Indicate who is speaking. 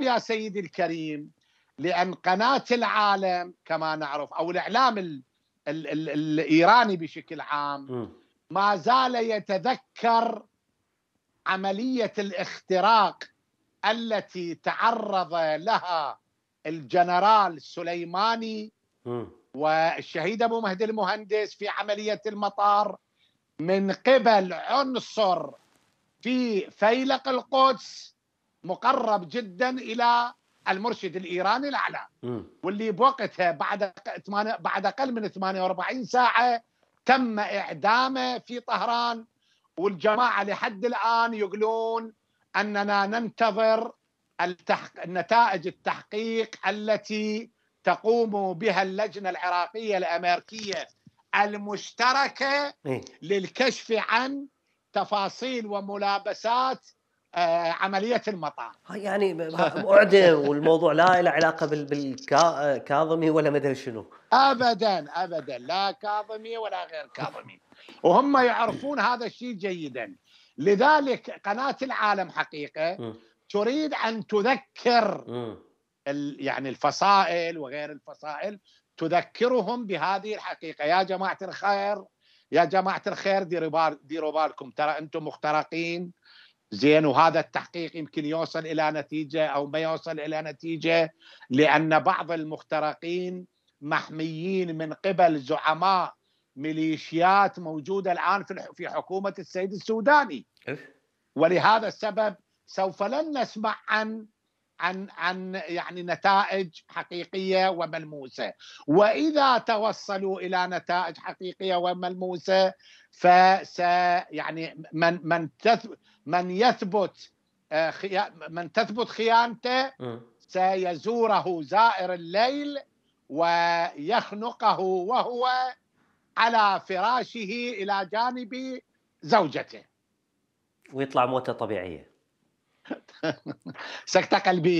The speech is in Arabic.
Speaker 1: يا سيدي الكريم لأن قناة العالم كما نعرف أو الإعلام الـ الـ الـ الإيراني بشكل عام ما زال يتذكر عملية الاختراق التي تعرض لها الجنرال سليماني والشهيد أبو مهدي المهندس في عملية المطار من قبل عنصر في فيلق القدس مقرب جدا الى المرشد الايراني الاعلى واللي بوقتها بعد بعد اقل من 48 ساعه تم اعدامه في طهران والجماعه لحد الان يقولون اننا ننتظر التحق... نتائج التحقيق التي تقوم بها اللجنه العراقيه الامريكيه المشتركه إيه. للكشف عن تفاصيل وملابسات آه، عمليه المطار. يعني اعدم والموضوع لا له علاقه بالكاظمي ولا مدري شنو. ابدا ابدا لا كاظمي ولا غير كاظمي. وهم يعرفون هذا الشيء جيدا. لذلك قناه العالم حقيقه تريد ان تذكر يعني الفصائل وغير الفصائل تذكرهم بهذه الحقيقه يا جماعه الخير يا جماعه الخير ديروا بالكم ترى انتم مخترقين زين وهذا التحقيق يمكن يوصل الى نتيجه او ما يوصل الى نتيجه لان بعض المخترقين محميين من قبل زعماء ميليشيات موجوده الان في في حكومه السيد السوداني إيه. ولهذا السبب سوف لن نسمع عن عن عن يعني نتائج حقيقيه وملموسه واذا توصلوا الى نتائج حقيقيه وملموسه فس يعني من من من يثبت آه، من تثبت خيانته آه. سيزوره زائر الليل ويخنقه وهو على فراشه الى جانب زوجته ويطلع موته طبيعيه سكتة قلبية